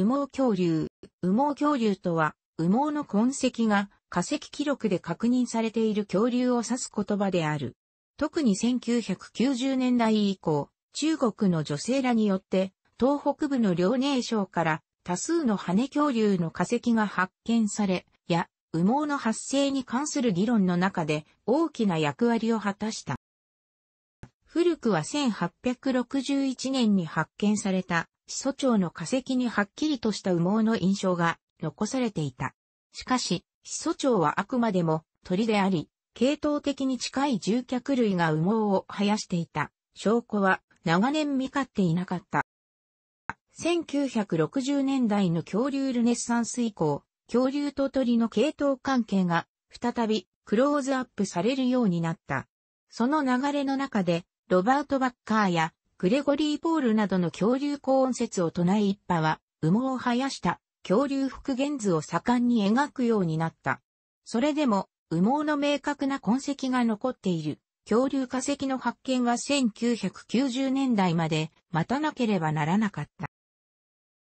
羽毛恐竜。羽毛恐竜とは、羽毛の痕跡が化石記録で確認されている恐竜を指す言葉である。特に1990年代以降、中国の女性らによって、東北部の遼寧省から多数の羽恐竜の化石が発見され、や、羽毛の発生に関する議論の中で大きな役割を果たした。古くは1861年に発見された始祖鳥の化石にはっきりとした羽毛の印象が残されていた。しかし、始祖鳥はあくまでも鳥であり、系統的に近い獣脚類が羽毛を生やしていた証拠は長年見かっていなかった。1960年代の恐竜ルネッサンス以降、恐竜と鳥の系統関係が再びクローズアップされるようになった。その流れの中で、ロバート・バッカーやグレゴリー・ポールなどの恐竜高音説を唱え一派は、羽毛を生やした恐竜復元図を盛んに描くようになった。それでも、羽毛の明確な痕跡が残っている恐竜化石の発見は1990年代まで待たなければならなかっ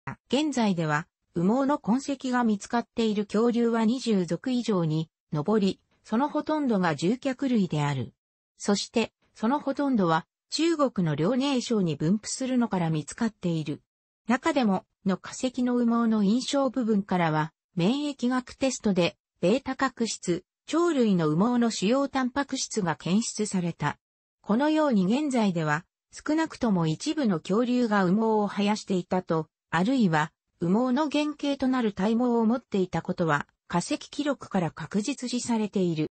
た。現在では、羽毛の痕跡が見つかっている恐竜は20族以上に上り、そのほとんどが獣脚類である。そして、そのほとんどは中国の遼寧省に分布するのから見つかっている。中でも、の化石の羽毛の印象部分からは、免疫学テストで、ベータ角質、鳥類の羽毛の主要タンパク質が検出された。このように現在では、少なくとも一部の恐竜が羽毛を生やしていたと、あるいは、羽毛の原型となる体毛を持っていたことは、化石記録から確実視されている。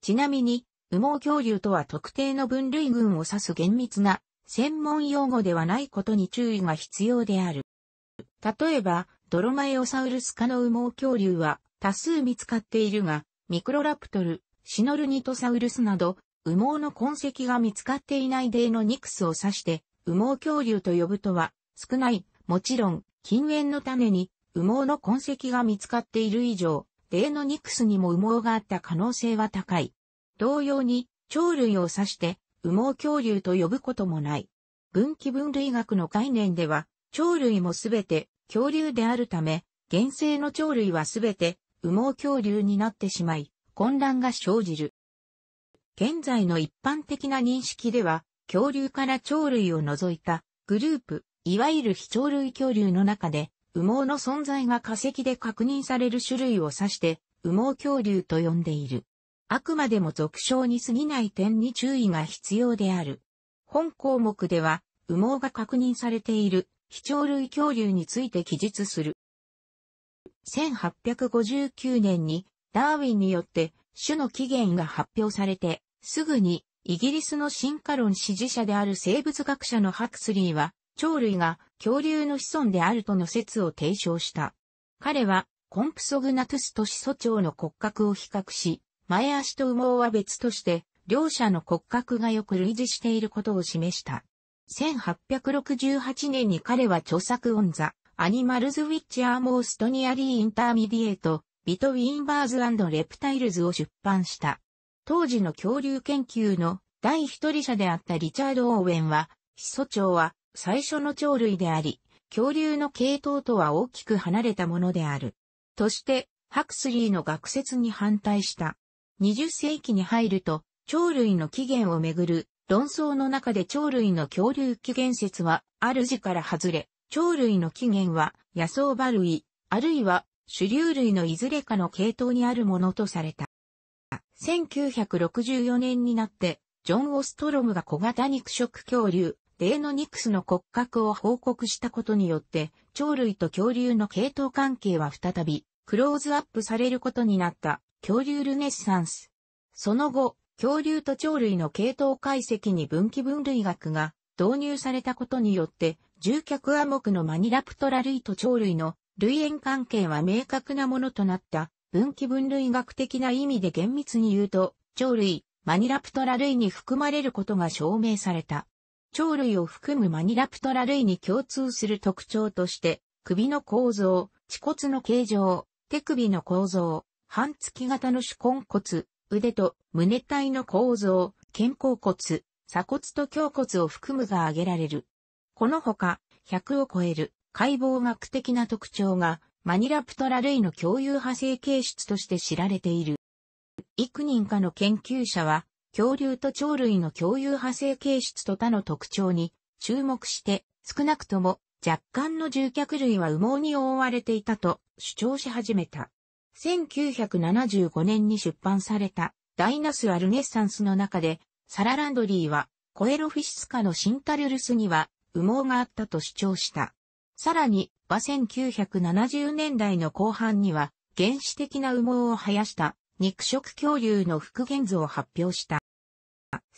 ちなみに、羽毛恐竜とは特定の分類群を指す厳密な専門用語ではないことに注意が必要である。例えば、ドロマエオサウルス科の羽毛恐竜は多数見つかっているが、ミクロラプトル、シノルニトサウルスなど、羽毛の痕跡が見つかっていないデーのニクスを指して、羽毛恐竜と呼ぶとは、少ない、もちろん、禁煙のために、羽毛の痕跡が見つかっている以上、デーのニクスにも羽毛があった可能性は高い。同様に、鳥類を指して、羽毛恐竜と呼ぶこともない。分岐分類学の概念では、鳥類もすべて恐竜であるため、現生の鳥類はすべて羽毛恐竜になってしまい、混乱が生じる。現在の一般的な認識では、恐竜から鳥類を除いたグループ、いわゆる非鳥類恐竜の中で、羽毛の存在が化石で確認される種類を指して、羽毛恐竜と呼んでいる。あくまでも俗称に過ぎない点に注意が必要である。本項目では、羽毛が確認されている、非鳥類恐竜について記述する。1859年に、ダーウィンによって、種の起源が発表されて、すぐに、イギリスの進化論支持者である生物学者のハクスリーは、鳥類が恐竜の子孫であるとの説を提唱した。彼は、コンプソグナトゥス都市祖長の骨格を比較し、前足と羽毛は別として、両者の骨格がよく類似していることを示した。1868年に彼は著作オンザ、アニマルズ・ウィッチ・アーモーストニアリー・インターミディエート、ビト・ウィンバーズ・レプタイルズを出版した。当時の恐竜研究の第一人者であったリチャード・オーウェンは、始祖鳥は最初の鳥類であり、恐竜の系統とは大きく離れたものである。として、ハクスリーの学説に反対した。20世紀に入ると、鳥類の起源をめぐる論争の中で鳥類の恐竜起源説は、主から外れ、鳥類の起源は野草場類、あるいは主流類のいずれかの系統にあるものとされた。1964年になって、ジョン・オストロムが小型肉食恐竜、デーノニクスの骨格を報告したことによって、鳥類と恐竜の系統関係は再び、クローズアップされることになった。恐竜ルネッサンス。その後、恐竜と鳥類の系統解析に分岐分類学が導入されたことによって、獣脚亜目のマニラプトラ類と鳥類の類縁関係は明確なものとなった分岐分類学的な意味で厳密に言うと、鳥類、マニラプトラ類に含まれることが証明された。鳥類を含むマニラプトラ類に共通する特徴として、首の構造、恥骨の形状、手首の構造、半月型の手根骨、腕と胸体の構造、肩甲骨、鎖骨と胸骨を含むが挙げられる。このほか、100を超える解剖学的な特徴が、マニラプトラ類の共有派生形質として知られている。幾人かの研究者は、恐竜と鳥類の共有派生形質と他の特徴に注目して、少なくとも若干の獣脚類は羽毛に覆われていたと主張し始めた。1975年に出版されたダイナス・アルネッサンスの中で、サラランドリーは、コエロフィシスカのシンタルルスには羽毛があったと主張した。さらに、和1970年代の後半には、原始的な羽毛を生やした肉食恐竜の復元図を発表した。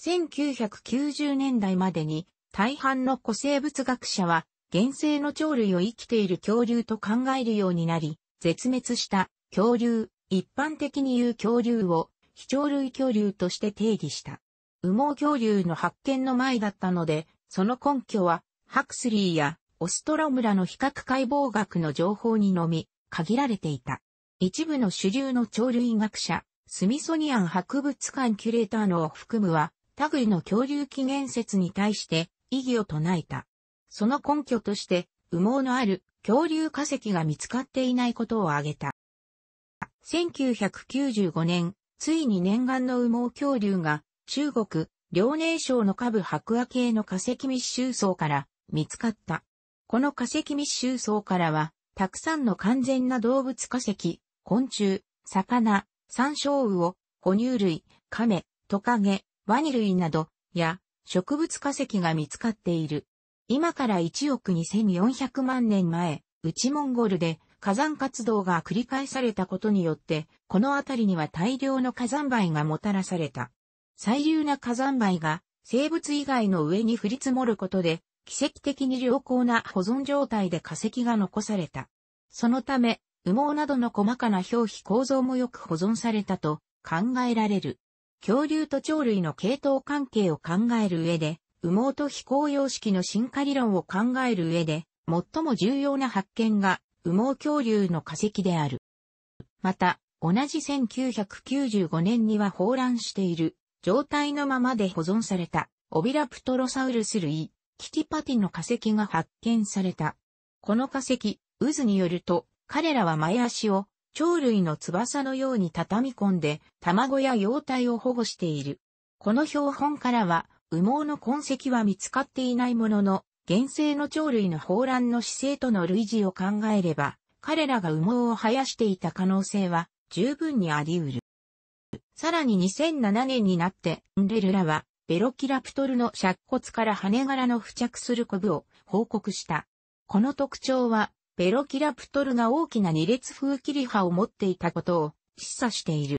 1990年代までに大半の古生物学者は、原生の鳥類を生きている恐竜と考えるようになり、絶滅した恐竜、一般的に言う恐竜を、非鳥類恐竜として定義した。羽毛恐竜の発見の前だったので、その根拠は、ハクスリーやオストロムラの比較解剖学の情報にのみ、限られていた。一部の主流の鳥類学者、スミソニアン博物館キュレーターのを含むは、類の恐竜起源説に対して異議を唱えた。その根拠として、羽毛のある恐竜化石が見つかっていないことを挙げた。1995年、ついに念願の羽毛恐竜が、中国、遼寧省の下部白亜系の化石密集層から見つかった。この化石密集層からは、たくさんの完全な動物化石、昆虫、魚、山椒魚、哺乳類、亀、トカゲ、ワニ類など、や、植物化石が見つかっている。今から1億2400万年前、内モンゴルで、火山活動が繰り返されたことによって、この辺りには大量の火山灰がもたらされた。最流な火山灰が生物以外の上に降り積もることで、奇跡的に良好な保存状態で化石が残された。そのため、羽毛などの細かな表皮構造もよく保存されたと考えられる。恐竜と鳥類の系統関係を考える上で、羽毛と飛行様式の進化理論を考える上で、最も重要な発見が羽毛恐竜の化石である。また、同じ1995年には放卵している状態のままで保存されたオビラプトロサウルス類、キティパティの化石が発見された。この化石、渦によると、彼らは前足を鳥類の翼のように畳み込んで、卵や幼体を保護している。この標本からは、羽毛の痕跡は見つかっていないものの、原生の鳥類の放卵の姿勢との類似を考えれば、彼らが羽毛を生やしていた可能性は十分にあり得る。さらに2007年になって、ンレルラは、ベロキラプトルの尺骨から羽柄の付着するコブを報告した。この特徴は、ベロキラプトルが大きな二列風切り派を持っていたことを示唆している。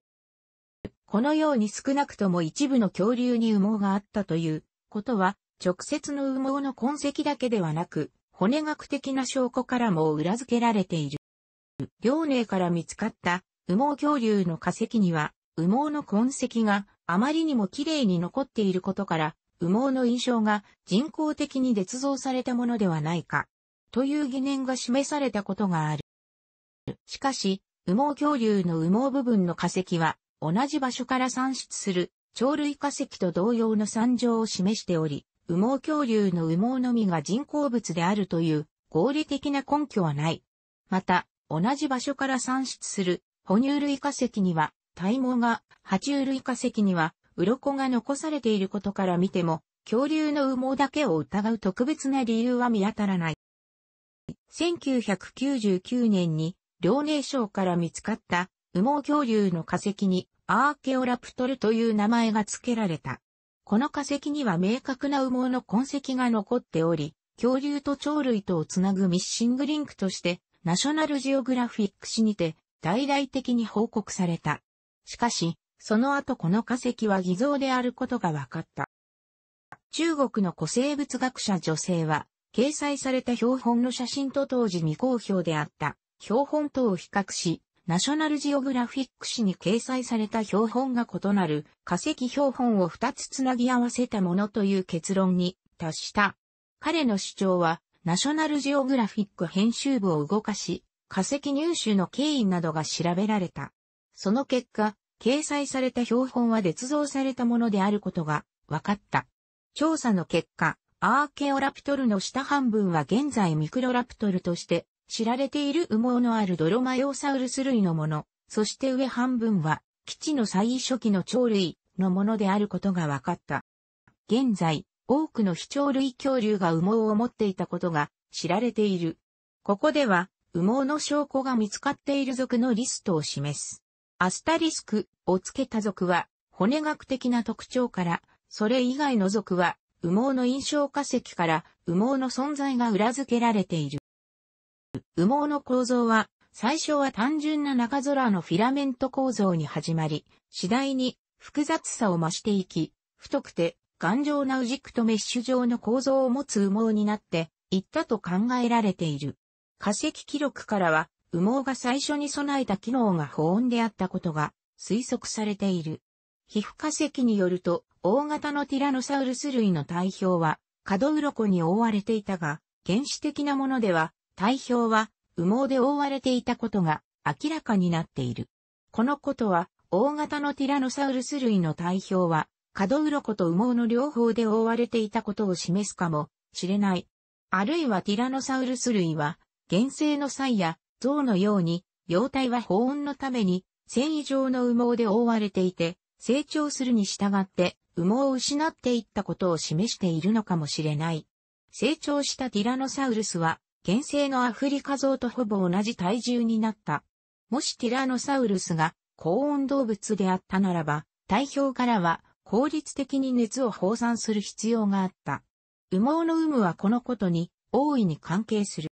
このように少なくとも一部の恐竜に羽毛があったということは直接の羽毛の痕跡だけではなく、骨学的な証拠からも裏付けられている。遼寧から見つかった羽毛恐竜の化石には、羽毛の痕跡があまりにも綺麗に残っていることから、羽毛の印象が人工的に捏造されたものではないか、という疑念が示されたことがある。しかし、羽毛恐竜の羽毛部分の化石は、同じ場所から産出する鳥類化石と同様の惨状を示しており、羽毛恐竜の羽毛のみが人工物であるという合理的な根拠はない。また、同じ場所から産出する哺乳類化石には体毛が、爬虫類化石には鱗が残されていることから見ても、恐竜の羽毛だけを疑う特別な理由は見当たらない。1999年に、遼寧省から見つかった羽毛恐竜の化石にアーケオラプトルという名前が付けられた。この化石には明確な羽毛の痕跡が残っており、恐竜と鳥類とをつなぐミッシングリンクとして、ナショナルジオグラフィック誌にて、大々的に報告された。しかし、その後この化石は偽造であることが分かった。中国の古生物学者女性は、掲載された標本の写真と当時未公表であった標本とを比較し、ナショナルジオグラフィック誌に掲載された標本が異なる化石標本を二つつなぎ合わせたものという結論に達した。彼の主張は、ナショナルジオグラフィック編集部を動かし、化石入手の経緯などが調べられた。その結果、掲載された標本は捏造されたものであることが分かった。調査の結果、アーケオラプトルの下半分は現在ミクロラプトルとして知られている羽毛のあるドロマヨサウルス類のもの、そして上半分は、基地の最初期の鳥類のものであることが分かった。現在、多くの非鳥類恐竜が羽毛を持っていたことが知られている。ここでは、羽毛の証拠が見つかっている族のリストを示す。アスタリスクをつけた族は、骨学的な特徴から、それ以外の族は、羽毛の印象化石から羽毛の存在が裏付けられている。羽毛の構造は、最初は単純な中空のフィラメント構造に始まり、次第に複雑さを増していき、太くて頑丈なウジクとメッシュ状の構造を持つ羽毛になっていったと考えられている。化石記録からは、羽毛が最初に備えた機能が保温であったことが推測されている。皮膚化石によると、大型のティラノサウルス類の体表は、角鱗に覆われていたが、原始的なものでは、体表は羽毛で覆われていたことが明らかになっている。このことは、大型のティラノサウルス類の体表は、角鱗と羽毛の両方で覆われていたことを示すかもしれない。あるいはティラノサウルス類は、原生の際や象のように、幼体は保温のために繊維状の羽毛で覆われていて、成長するに従って羽毛を失っていったことを示しているのかもしれない。成長したティラノサウルスは原生のアフリカゾウとほぼ同じ体重になった。もしティラノサウルスが高温動物であったならば、体表からは効率的に熱を放散する必要があった。羽毛の有無はこのことに大いに関係する。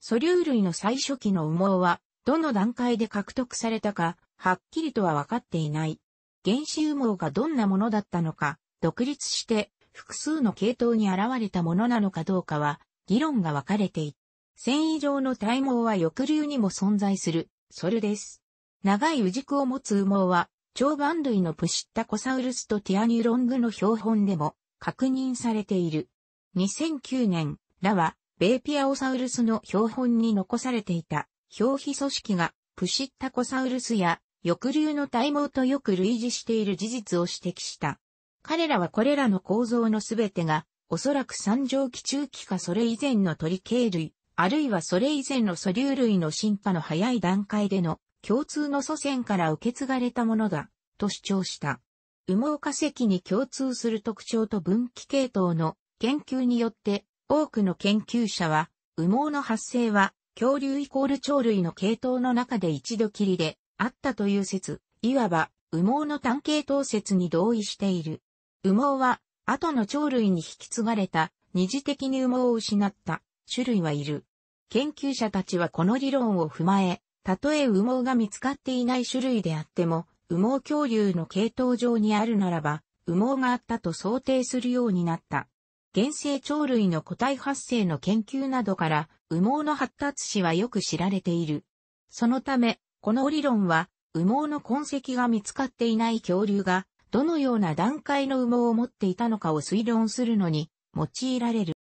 素粒類の最初期の羽毛は、どの段階で獲得されたか、はっきりとは分かっていない。原子羽毛がどんなものだったのか、独立して複数の系統に現れたものなのかどうかは議論が分かれてい繊維状の体毛は翼流にも存在する、それです。長い羽軸を持つ羽毛は、長眼類のプシッタコサウルスとティアニュロングの標本でも確認されている。2009年、らは、ベーピアオサウルスの標本に残されていた表皮組織がプシッタコサウルスや翼竜の体毛とよく類似している事実を指摘した。彼らはこれらの構造のすべてがおそらく三畳期中期かそれ以前の鳥系類、あるいはそれ以前の素粒類の進化の早い段階での共通の祖先から受け継がれたものだ、と主張した。羽毛化石に共通する特徴と分岐系統の研究によって、多くの研究者は、羽毛の発生は、恐竜イコール鳥類の系統の中で一度きりで、あったという説、いわば、羽毛の単系統説に同意している。羽毛は、後の鳥類に引き継がれた二次的に羽毛を失った種類はいる。研究者たちはこの理論を踏まえ、たとえ羽毛が見つかっていない種類であっても、羽毛恐竜の系統上にあるならば、羽毛があったと想定するようになった。原生鳥類の個体発生の研究などから、羽毛の発達史はよく知られている。そのため、この理論は、羽毛の痕跡が見つかっていない恐竜がどのような段階の羽毛を持っていたのかを推論するのに用いられる。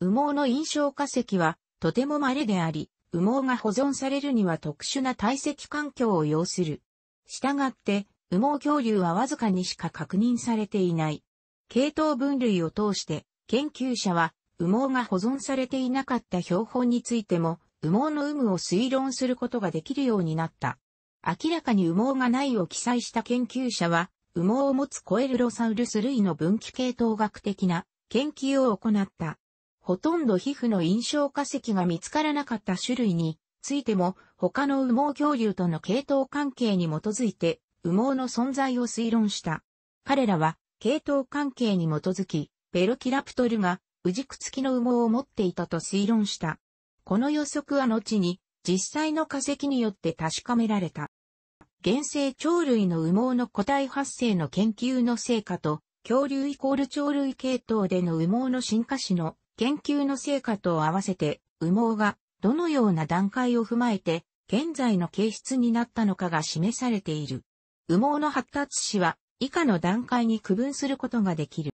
羽毛の印象化石はとても稀であり、羽毛が保存されるには特殊な堆積環境を要する。したがって、羽毛恐竜はわずかにしか確認されていない。系統分類を通して、研究者は羽毛が保存されていなかった標本についても、羽毛の有無を推論することができるようになった。明らかに羽毛がないを記載した研究者は、羽毛を持つコエルロサウルス類の分岐系統学的な研究を行った。ほとんど皮膚の印象化石が見つからなかった種類についても他の羽毛恐竜との系統関係に基づいて羽毛の存在を推論した。彼らは系統関係に基づきベロキラプトルがウジク付きの羽毛を持っていたと推論した。この予測は後に実際の化石によって確かめられた。原生鳥類の羽毛の個体発生の研究の成果と、恐竜イコール鳥類系統での羽毛の進化史の研究の成果と合わせて、羽毛がどのような段階を踏まえて、現在の形質になったのかが示されている。羽毛の発達史は、以下の段階に区分することができる。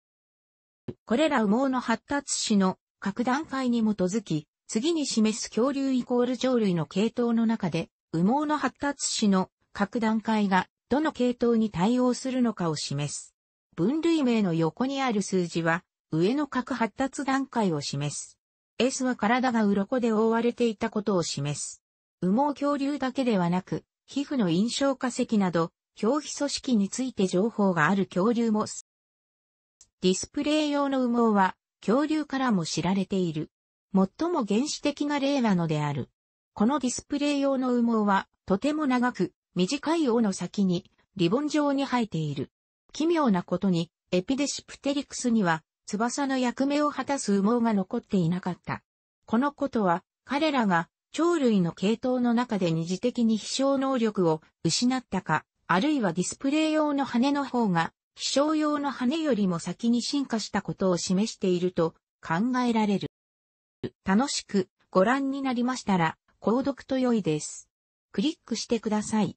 これら羽毛の発達史の各段階に基づき、次に示す恐竜イコール鳥類の系統の中で、羽毛の発達史の各段階がどの系統に対応するのかを示す。分類名の横にある数字は、上の各発達段階を示す。S は体が鱗で覆われていたことを示す。羽毛恐竜だけではなく、皮膚の印象化石など、表皮組織について情報がある恐竜も、ディスプレイ用の羽毛は、恐竜からも知られている。最も原始的な例なのである。このディスプレイ用の羽毛は、とても長く、短い尾の先にリボン状に生えている。奇妙なことに、エピデシプテリクスには、翼の役目を果たす羽毛が残っていなかった。このことは、彼らが鳥類の系統の中で二次的に飛翔能力を失ったか、あるいはディスプレイ用の羽の方が、飛翔用の羽よりも先に進化したことを示していると考えられる。楽しくご覧になりましたら、購読と良いです。クリックしてください。